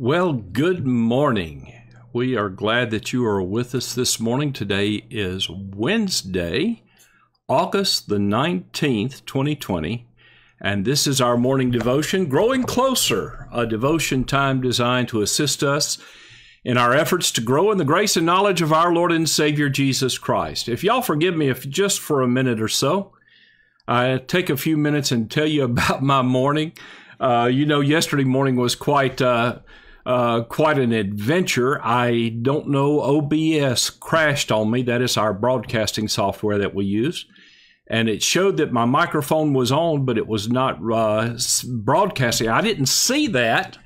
Well, good morning. We are glad that you are with us this morning. Today is Wednesday, August the 19th, 2020, and this is our morning devotion, Growing Closer, a devotion time designed to assist us in our efforts to grow in the grace and knowledge of our Lord and Savior Jesus Christ. If y'all forgive me if just for a minute or so, I take a few minutes and tell you about my morning. Uh, you know, yesterday morning was quite uh, uh, quite an adventure. I don't know, OBS crashed on me. That is our broadcasting software that we use. And it showed that my microphone was on, but it was not uh, broadcasting. I didn't see that.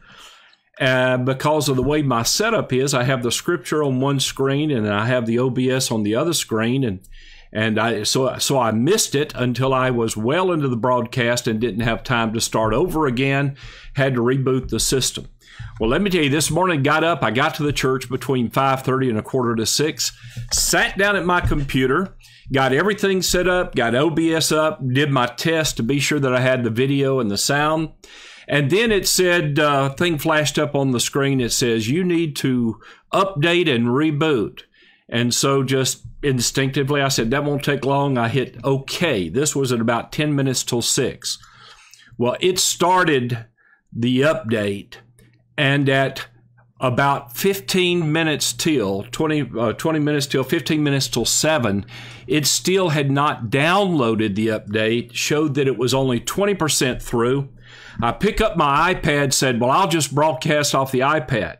Uh, because of the way my setup is, I have the scripture on one screen and I have the OBS on the other screen, and and I so so I missed it until I was well into the broadcast and didn't have time to start over again. Had to reboot the system. Well, let me tell you, this morning got up, I got to the church between 5:30 and a quarter to 6, sat down at my computer, got everything set up, got OBS up, did my test to be sure that I had the video and the sound. And then it said, uh, thing flashed up on the screen. It says, you need to update and reboot. And so just instinctively, I said, that won't take long. I hit OK. This was at about 10 minutes till six. Well, it started the update and at about 15 minutes till 20, uh, 20 minutes till 15 minutes till 7 it still had not downloaded the update showed that it was only 20% through i pick up my ipad said well i'll just broadcast off the ipad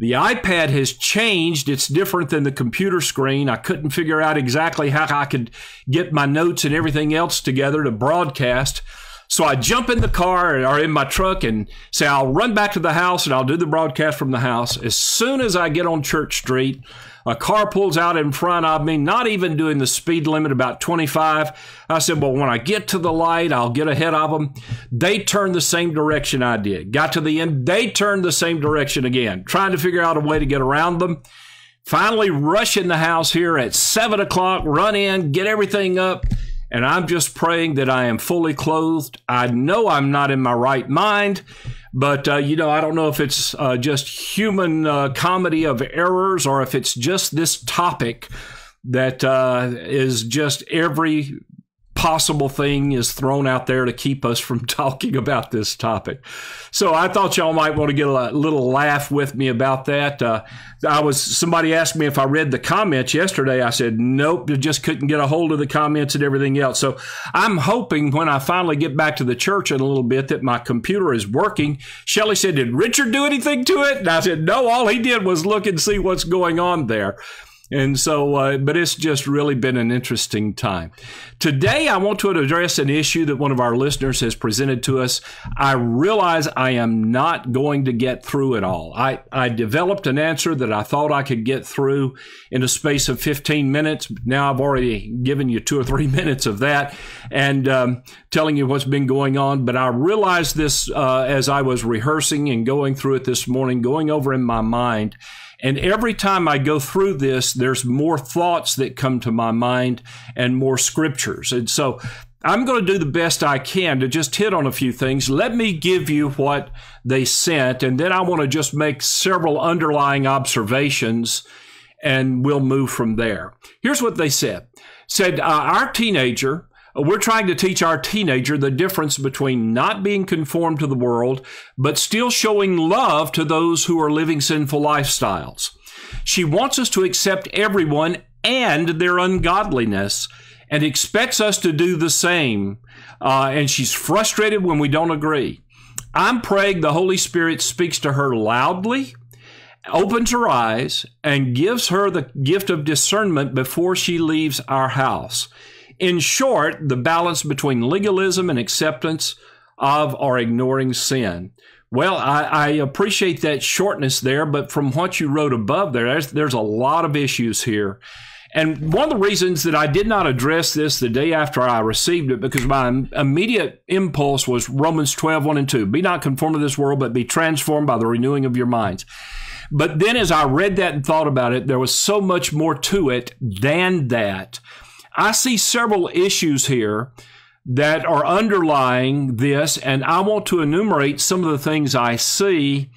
the ipad has changed it's different than the computer screen i couldn't figure out exactly how i could get my notes and everything else together to broadcast so I jump in the car or in my truck and say, I'll run back to the house and I'll do the broadcast from the house. As soon as I get on Church Street, a car pulls out in front of me, not even doing the speed limit, about 25. I said, Well, when I get to the light, I'll get ahead of them. They turned the same direction I did. Got to the end, they turned the same direction again, trying to figure out a way to get around them. Finally, rush in the house here at 7 o'clock, run in, get everything up and I'm just praying that I am fully clothed. I know I'm not in my right mind, but uh, you know, I don't know if it's uh, just human uh, comedy of errors or if it's just this topic that uh, is just every possible thing is thrown out there to keep us from talking about this topic. So I thought y'all might want to get a little laugh with me about that. Uh, I was somebody asked me if I read the comments yesterday. I said nope, just couldn't get a hold of the comments and everything else. So I'm hoping when I finally get back to the church in a little bit that my computer is working. Shelly said, "Did Richard do anything to it?" And I said, "No, all he did was look and see what's going on there." And so, uh, but it's just really been an interesting time. Today, I want to address an issue that one of our listeners has presented to us. I realize I am not going to get through it all. I, I developed an answer that I thought I could get through in a space of 15 minutes. Now I've already given you two or three minutes of that and um, telling you what's been going on. But I realized this uh, as I was rehearsing and going through it this morning, going over in my mind and every time I go through this, there's more thoughts that come to my mind and more scriptures. And so I'm going to do the best I can to just hit on a few things. Let me give you what they sent, and then I want to just make several underlying observations and we'll move from there. Here's what they said. Said uh, our teenager we're trying to teach our teenager the difference between not being conformed to the world, but still showing love to those who are living sinful lifestyles. She wants us to accept everyone and their ungodliness and expects us to do the same. Uh, and she's frustrated when we don't agree. I'm praying the Holy Spirit speaks to her loudly, opens her eyes, and gives her the gift of discernment before she leaves our house. In short, the balance between legalism and acceptance of or ignoring sin. Well, I, I, appreciate that shortness there, but from what you wrote above there, there's, there's a lot of issues here. And one of the reasons that I did not address this the day after I received it, because my immediate impulse was Romans 12, 1 and 2. Be not conformed to this world, but be transformed by the renewing of your minds. But then as I read that and thought about it, there was so much more to it than that. I see several issues here that are underlying this, and I want to enumerate some of the things I see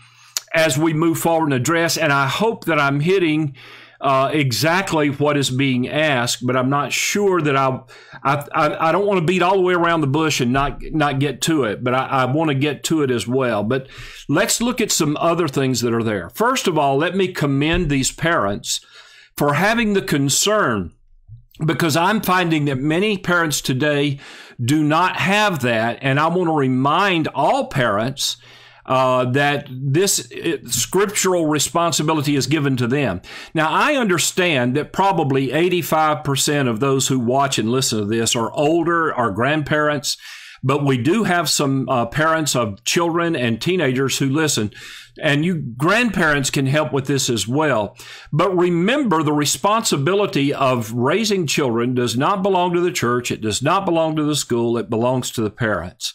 as we move forward and address. And I hope that I'm hitting uh, exactly what is being asked, but I'm not sure that I, I, I don't want to beat all the way around the bush and not not get to it, but I, I want to get to it as well. But let's look at some other things that are there. First of all, let me commend these parents for having the concern because I'm finding that many parents today do not have that. And I want to remind all parents uh, that this uh, scriptural responsibility is given to them. Now, I understand that probably 85% of those who watch and listen to this are older, are grandparents, but we do have some uh, parents of children and teenagers who listen and you grandparents can help with this as well. But remember, the responsibility of raising children does not belong to the church, it does not belong to the school, it belongs to the parents.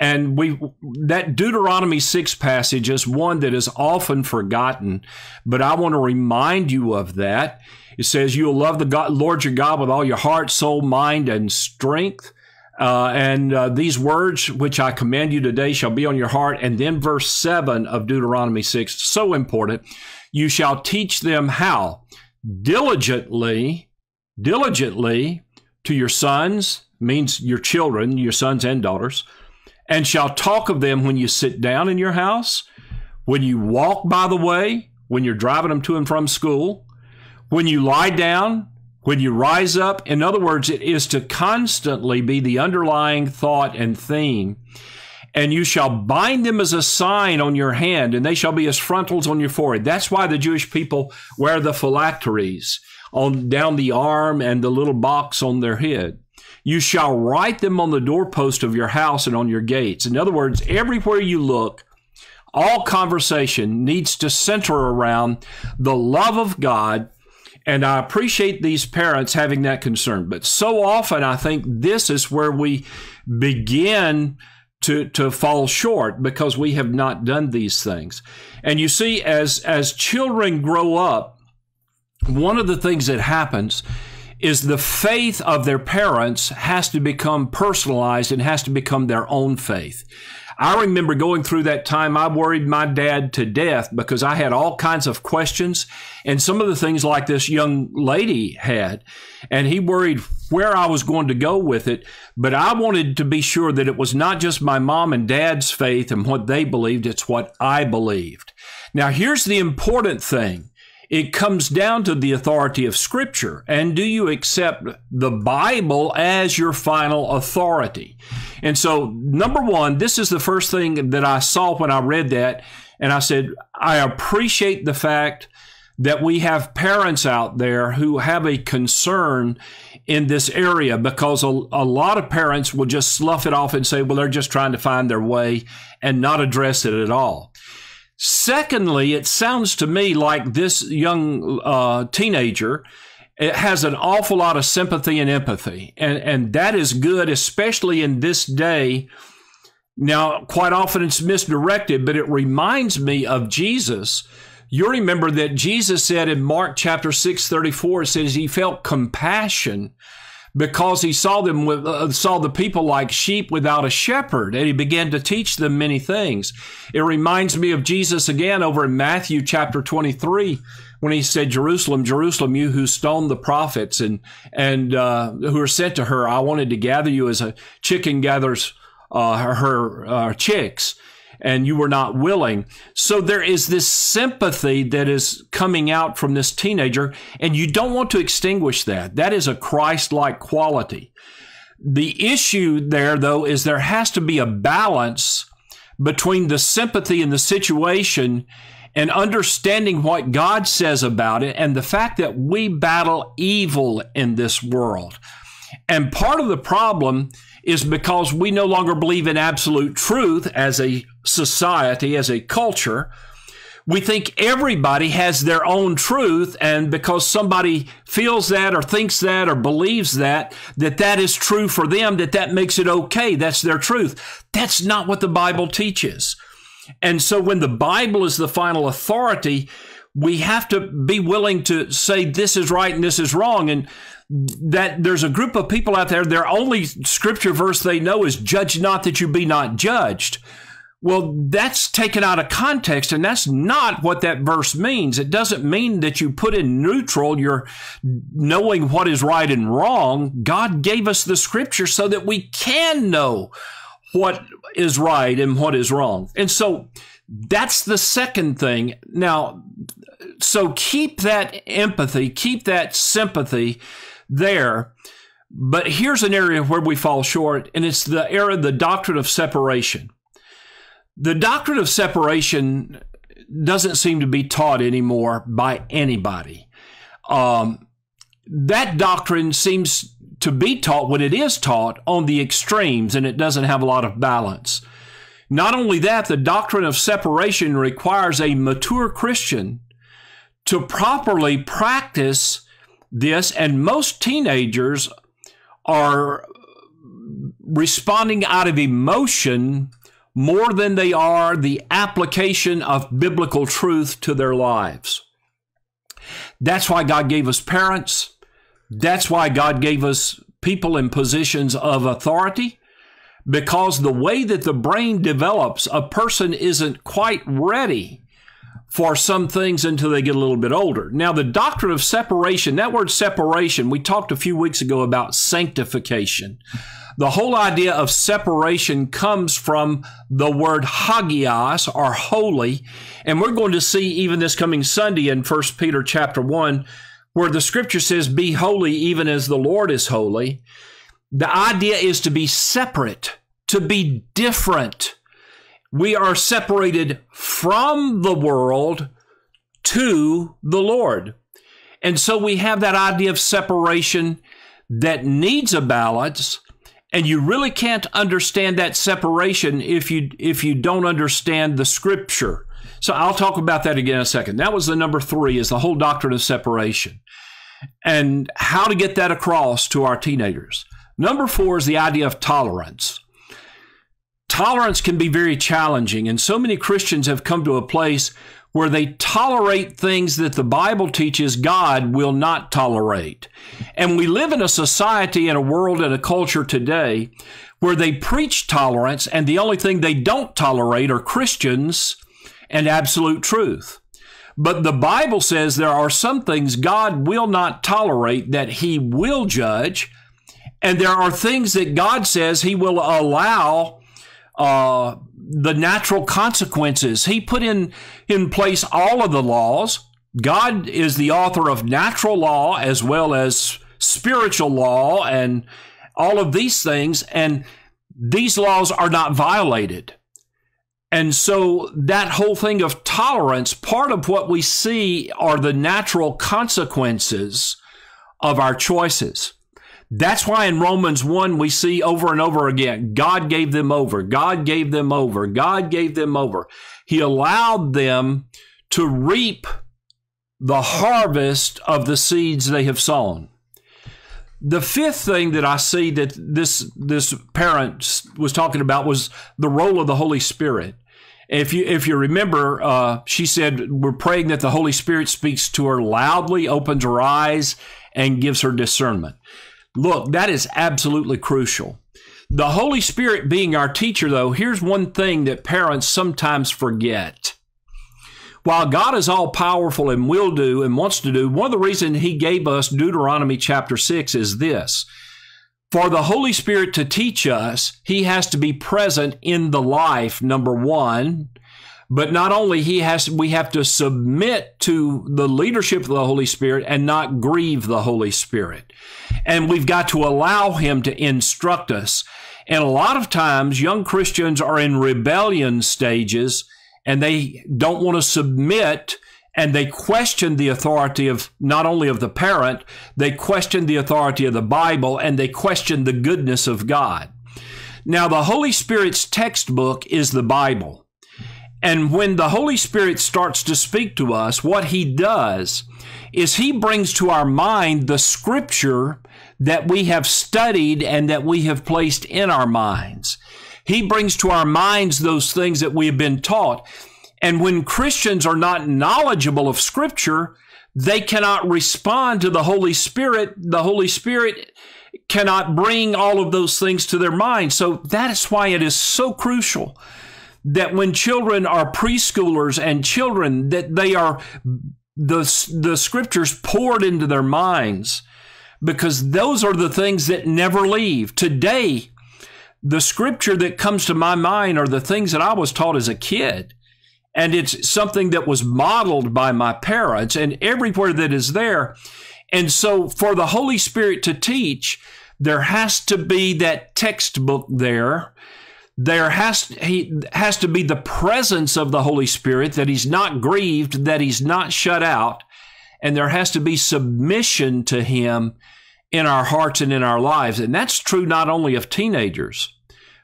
And we that Deuteronomy 6 passage is one that is often forgotten, but I want to remind you of that. It says you'll love the God, Lord your God with all your heart, soul, mind and strength. Uh, and uh, these words which I command you today shall be on your heart. And then verse 7 of Deuteronomy 6, so important. You shall teach them how? Diligently, diligently to your sons, means your children, your sons and daughters, and shall talk of them when you sit down in your house, when you walk by the way, when you're driving them to and from school, when you lie down, when you rise up, in other words, it is to constantly be the underlying thought and theme. And you shall bind them as a sign on your hand, and they shall be as frontals on your forehead. That's why the Jewish people wear the phylacteries on down the arm and the little box on their head. You shall write them on the doorpost of your house and on your gates. In other words, everywhere you look, all conversation needs to center around the love of God and I appreciate these parents having that concern. But so often, I think this is where we begin to, to fall short because we have not done these things. And you see, as, as children grow up, one of the things that happens is the faith of their parents has to become personalized and has to become their own faith. I remember going through that time, I worried my dad to death because I had all kinds of questions and some of the things like this young lady had. And he worried where I was going to go with it. But I wanted to be sure that it was not just my mom and dad's faith and what they believed, it's what I believed. Now, here's the important thing. It comes down to the authority of Scripture. And do you accept the Bible as your final authority? And so, number one, this is the first thing that I saw when I read that. And I said, I appreciate the fact that we have parents out there who have a concern in this area because a, a lot of parents will just slough it off and say, well, they're just trying to find their way and not address it at all. Secondly, it sounds to me like this young uh, teenager it has an awful lot of sympathy and empathy. And, and that is good, especially in this day. Now, quite often it's misdirected, but it reminds me of Jesus. You remember that Jesus said in Mark chapter 6, 34, it says he felt compassion because he saw them with, uh, saw the people like sheep without a shepherd and he began to teach them many things it reminds me of jesus again over in matthew chapter 23 when he said jerusalem jerusalem you who stoned the prophets and and uh, who are sent to her i wanted to gather you as a chicken gathers uh, her uh, chicks and you were not willing. So there is this sympathy that is coming out from this teenager, and you don't want to extinguish that. That is a Christ like quality. The issue there, though, is there has to be a balance between the sympathy in the situation and understanding what God says about it and the fact that we battle evil in this world. And part of the problem is because we no longer believe in absolute truth as a society, as a culture. We think everybody has their own truth, and because somebody feels that or thinks that or believes that, that that is true for them, that that makes it okay. That's their truth. That's not what the Bible teaches. And so when the Bible is the final authority, we have to be willing to say this is right and this is wrong. And that there's a group of people out there, their only scripture verse they know is judge not that you be not judged. Well, that's taken out of context, and that's not what that verse means. It doesn't mean that you put in neutral, you're knowing what is right and wrong. God gave us the scripture so that we can know what is right and what is wrong. And so that's the second thing. Now, so keep that empathy, keep that sympathy there. But here's an area where we fall short, and it's the area of the doctrine of separation. The doctrine of separation doesn't seem to be taught anymore by anybody. Um, that doctrine seems to be taught when it is taught on the extremes, and it doesn't have a lot of balance. Not only that, the doctrine of separation requires a mature Christian to properly practice this, and most teenagers are responding out of emotion more than they are the application of biblical truth to their lives. That's why God gave us parents. That's why God gave us people in positions of authority. Because the way that the brain develops, a person isn't quite ready for some things until they get a little bit older. Now, the doctrine of separation, that word separation, we talked a few weeks ago about sanctification. The whole idea of separation comes from the word hagios or holy. And we're going to see even this coming Sunday in 1 Peter chapter 1, where the scripture says, Be holy even as the Lord is holy. The idea is to be separate, to be different we are separated from the world to the Lord. And so we have that idea of separation that needs a balance. And you really can't understand that separation if you if you don't understand the scripture. So I'll talk about that again in a second. That was the number three is the whole doctrine of separation and how to get that across to our teenagers. Number four is the idea of tolerance tolerance can be very challenging, and so many Christians have come to a place where they tolerate things that the Bible teaches God will not tolerate. And we live in a society and a world and a culture today where they preach tolerance, and the only thing they don't tolerate are Christians and absolute truth. But the Bible says there are some things God will not tolerate that He will judge, and there are things that God says He will allow uh, the natural consequences. He put in, in place all of the laws. God is the author of natural law as well as spiritual law and all of these things. And these laws are not violated. And so that whole thing of tolerance, part of what we see are the natural consequences of our choices. That's why in Romans 1 we see over and over again God gave them over, God gave them over, God gave them over. He allowed them to reap the harvest of the seeds they have sown. The fifth thing that I see that this this parent was talking about was the role of the Holy Spirit. If you if you remember, uh, she said we're praying that the Holy Spirit speaks to her loudly, opens her eyes, and gives her discernment. Look, that is absolutely crucial. The Holy Spirit being our teacher, though, here's one thing that parents sometimes forget. While God is all powerful and will do and wants to do, one of the reasons He gave us Deuteronomy chapter 6 is this. For the Holy Spirit to teach us, He has to be present in the life, number one. But not only he has, we have to submit to the leadership of the Holy Spirit and not grieve the Holy Spirit. And we've got to allow him to instruct us. And a lot of times young Christians are in rebellion stages and they don't want to submit and they question the authority of not only of the parent, they question the authority of the Bible and they question the goodness of God. Now, the Holy Spirit's textbook is the Bible. And when the Holy Spirit starts to speak to us, what he does is he brings to our mind the scripture that we have studied and that we have placed in our minds. He brings to our minds those things that we have been taught. And when Christians are not knowledgeable of scripture, they cannot respond to the Holy Spirit. The Holy Spirit cannot bring all of those things to their mind. So that is why it is so crucial that when children are preschoolers and children, that they are the, the scriptures poured into their minds because those are the things that never leave. Today, the scripture that comes to my mind are the things that I was taught as a kid. And it's something that was modeled by my parents and everywhere that is there. And so for the Holy Spirit to teach, there has to be that textbook there there has he has to be the presence of the Holy Spirit that he's not grieved, that he's not shut out, and there has to be submission to him in our hearts and in our lives. And that's true not only of teenagers,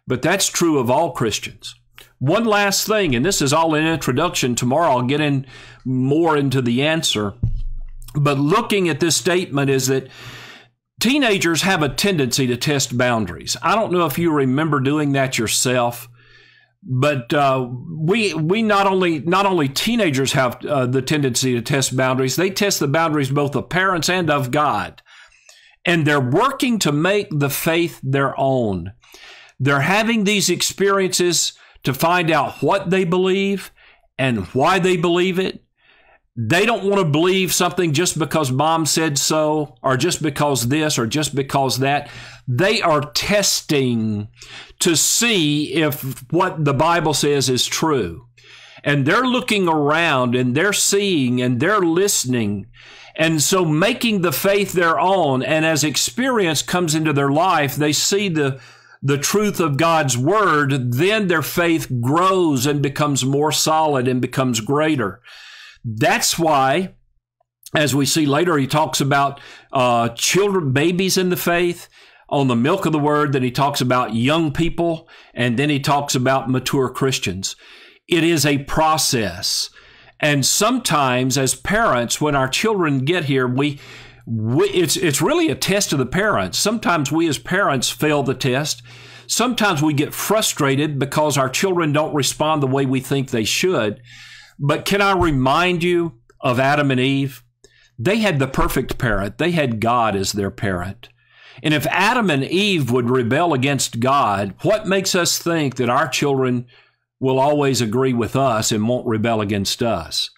but that's true of all Christians. One last thing, and this is all an introduction. Tomorrow I'll get in more into the answer. But looking at this statement is that teenagers have a tendency to test boundaries. I don't know if you remember doing that yourself, but uh, we we not only not only teenagers have uh, the tendency to test boundaries, they test the boundaries both of parents and of God, and they're working to make the faith their own. They're having these experiences to find out what they believe and why they believe it they don't want to believe something just because mom said so, or just because this, or just because that. They are testing to see if what the Bible says is true. And they're looking around and they're seeing and they're listening. And so making the faith their own. And as experience comes into their life, they see the, the truth of God's word. Then their faith grows and becomes more solid and becomes greater. That's why, as we see later, he talks about uh, children, babies in the faith on the milk of the word. Then he talks about young people, and then he talks about mature Christians. It is a process. And sometimes, as parents, when our children get here, we, we it's it's really a test of the parents. Sometimes we as parents fail the test. Sometimes we get frustrated because our children don't respond the way we think they should. But can I remind you of Adam and Eve? They had the perfect parent, they had God as their parent. And if Adam and Eve would rebel against God, what makes us think that our children will always agree with us and won't rebel against us?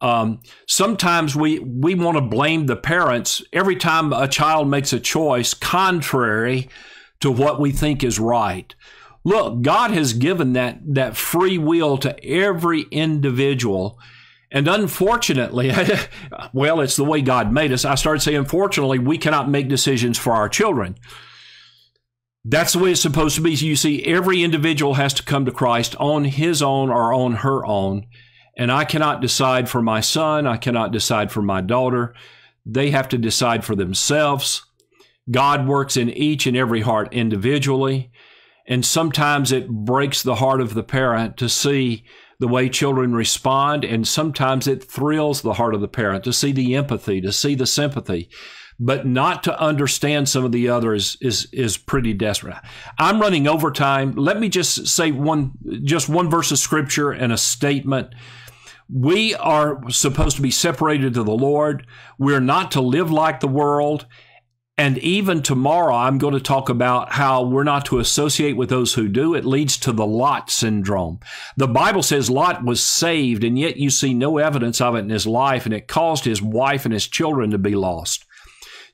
Um, sometimes we, we want to blame the parents every time a child makes a choice contrary to what we think is right. Look, God has given that, that free will to every individual. And unfortunately, well, it's the way God made us. I started saying, unfortunately, we cannot make decisions for our children. That's the way it's supposed to be. So you see, every individual has to come to Christ on his own or on her own. And I cannot decide for my son. I cannot decide for my daughter. They have to decide for themselves. God works in each and every heart individually. And sometimes it breaks the heart of the parent to see the way children respond. And sometimes it thrills the heart of the parent to see the empathy, to see the sympathy. But not to understand some of the others is, is pretty desperate. I'm running over time. Let me just say one, just one verse of scripture and a statement. We are supposed to be separated to the Lord. We're not to live like the world. And even tomorrow, I'm going to talk about how we're not to associate with those who do. It leads to the Lot syndrome. The Bible says Lot was saved, and yet you see no evidence of it in his life, and it caused his wife and his children to be lost.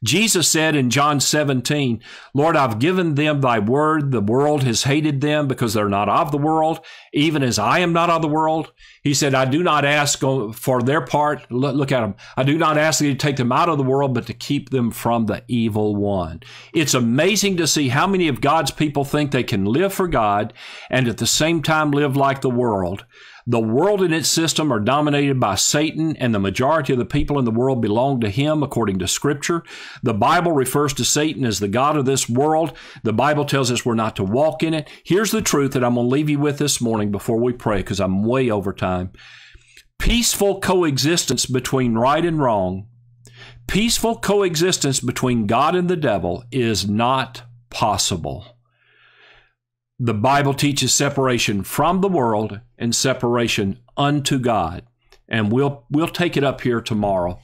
Jesus said in John 17, Lord, I've given them thy word. The world has hated them because they're not of the world, even as I am not of the world. He said, I do not ask for their part. Look at them. I do not ask you to take them out of the world, but to keep them from the evil one. It's amazing to see how many of God's people think they can live for God and at the same time live like the world. The world and its system are dominated by Satan, and the majority of the people in the world belong to him, according to Scripture. The Bible refers to Satan as the God of this world. The Bible tells us we're not to walk in it. Here's the truth that I'm going to leave you with this morning morning before we pray because I'm way over time. Peaceful coexistence between right and wrong, peaceful coexistence between God and the devil is not possible. The Bible teaches separation from the world and separation unto God. And we'll, we'll take it up here tomorrow.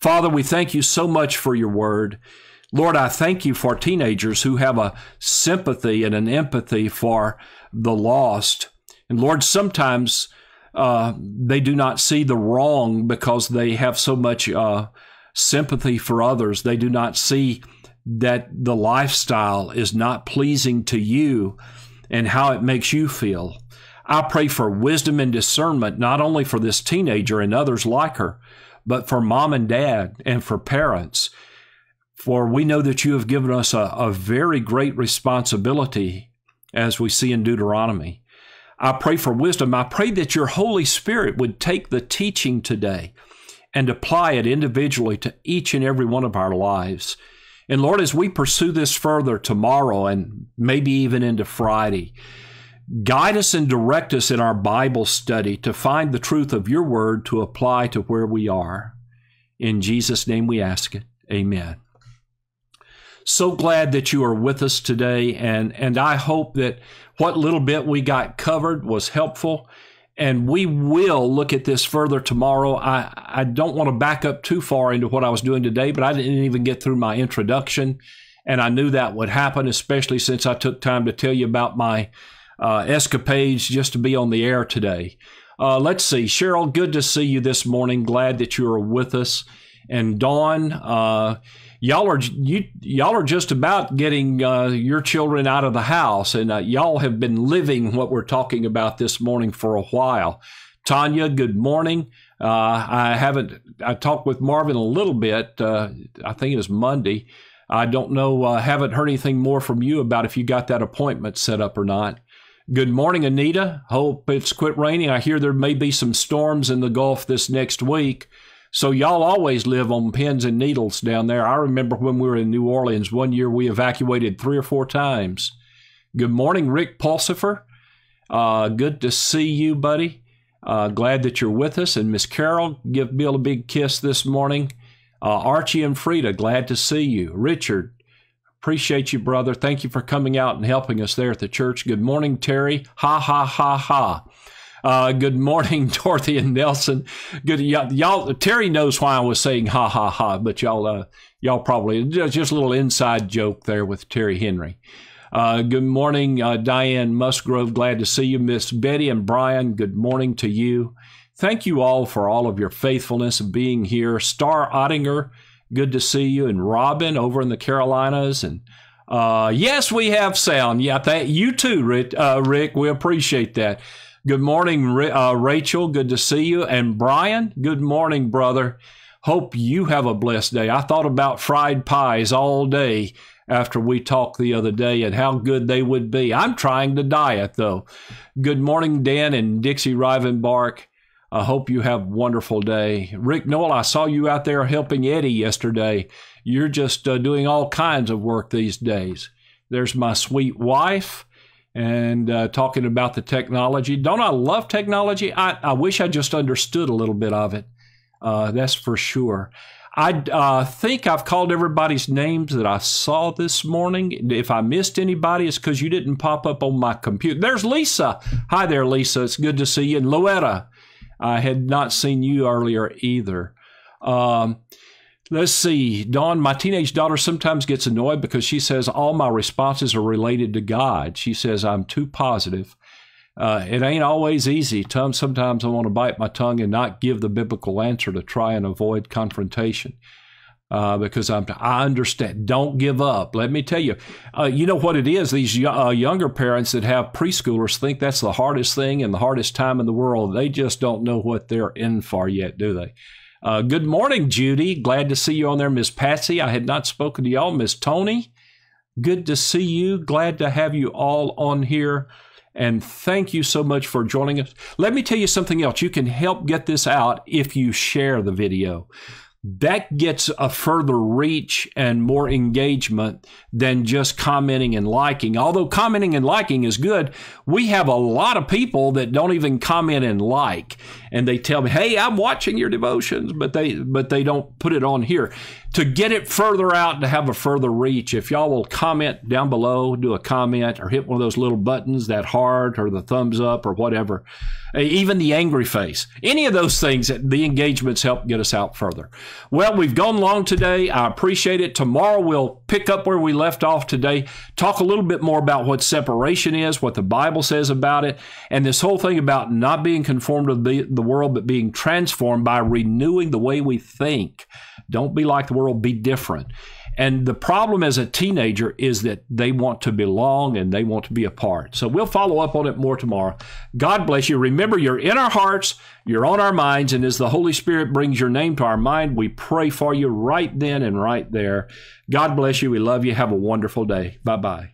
Father, we thank you so much for your word. Lord, I thank you for teenagers who have a sympathy and an empathy for the lost and Lord, sometimes uh, they do not see the wrong because they have so much uh, sympathy for others. They do not see that the lifestyle is not pleasing to you and how it makes you feel. I pray for wisdom and discernment, not only for this teenager and others like her, but for mom and dad and for parents. For we know that you have given us a, a very great responsibility, as we see in Deuteronomy. I pray for wisdom. I pray that your Holy Spirit would take the teaching today and apply it individually to each and every one of our lives. And Lord, as we pursue this further tomorrow and maybe even into Friday, guide us and direct us in our Bible study to find the truth of your word to apply to where we are. In Jesus' name we ask it. Amen so glad that you are with us today. And, and I hope that what little bit we got covered was helpful. And we will look at this further tomorrow. I, I don't want to back up too far into what I was doing today, but I didn't even get through my introduction. And I knew that would happen, especially since I took time to tell you about my uh, escapades just to be on the air today. Uh, let's see. Cheryl, good to see you this morning. Glad that you are with us. And Dawn, uh, y'all are you y'all are just about getting uh, your children out of the house, and uh, y'all have been living what we're talking about this morning for a while. Tanya, good morning. Uh, I haven't. I talked with Marvin a little bit. Uh, I think it was Monday. I don't know. Uh, haven't heard anything more from you about if you got that appointment set up or not. Good morning, Anita. Hope it's quit raining. I hear there may be some storms in the Gulf this next week. So y'all always live on pins and needles down there. I remember when we were in New Orleans one year, we evacuated three or four times. Good morning, Rick Pulsifer. Uh, good to see you, buddy. Uh, glad that you're with us. And Miss Carol, give Bill a big kiss this morning. Uh, Archie and Frida, glad to see you. Richard, appreciate you, brother. Thank you for coming out and helping us there at the church. Good morning, Terry. Ha, ha, ha, ha. Uh, good morning, Dorothy and Nelson. Good, y'all. Terry knows why I was saying ha ha ha, but y'all, uh, y'all probably just a little inside joke there with Terry Henry. Uh, good morning, uh, Diane Musgrove. Glad to see you, Miss Betty and Brian. Good morning to you. Thank you all for all of your faithfulness of being here. Star Ottinger, good to see you, and Robin over in the Carolinas, and uh, yes, we have sound. Yeah, that you too, Rick. Uh, Rick, we appreciate that. Good morning, uh, Rachel. Good to see you. And Brian, good morning, brother. Hope you have a blessed day. I thought about fried pies all day after we talked the other day and how good they would be. I'm trying to diet, though. Good morning, Dan and Dixie Rivenbark. I hope you have a wonderful day. Rick Noel, I saw you out there helping Eddie yesterday. You're just uh, doing all kinds of work these days. There's my sweet wife and uh, talking about the technology. Don't I love technology? I, I wish I just understood a little bit of it. Uh, that's for sure. I uh, think I've called everybody's names that I saw this morning. If I missed anybody, it's because you didn't pop up on my computer. There's Lisa. Hi there, Lisa. It's good to see you. And Loetta, I had not seen you earlier either. Um, Let's see. Dawn, my teenage daughter sometimes gets annoyed because she says all my responses are related to God. She says I'm too positive. Uh, it ain't always easy. Tom, sometimes I want to bite my tongue and not give the biblical answer to try and avoid confrontation. Uh, because I'm, I understand. Don't give up. Let me tell you, uh, you know what it is. These uh, younger parents that have preschoolers think that's the hardest thing and the hardest time in the world. They just don't know what they're in for yet, do they? Uh, good morning, Judy. Glad to see you on there, Miss Patsy. I had not spoken to y'all, Miss Tony. Good to see you. Glad to have you all on here. And thank you so much for joining us. Let me tell you something else. You can help get this out if you share the video. That gets a further reach and more engagement than just commenting and liking. Although commenting and liking is good, we have a lot of people that don't even comment and like and they tell me, "Hey, I'm watching your devotions," but they but they don't put it on here to get it further out and to have a further reach. If y'all will comment down below, do a comment or hit one of those little buttons, that heart or the thumbs up or whatever, eh, even the angry face, any of those things, the engagements help get us out further. Well, we've gone long today. I appreciate it. Tomorrow we'll pick up where we left off today, talk a little bit more about what separation is, what the Bible says about it, and this whole thing about not being conformed to the the world, but being transformed by renewing the way we think. Don't be like the world, be different. And the problem as a teenager is that they want to belong and they want to be a part. So we'll follow up on it more tomorrow. God bless you. Remember, you're in our hearts, you're on our minds, and as the Holy Spirit brings your name to our mind, we pray for you right then and right there. God bless you. We love you. Have a wonderful day. Bye bye.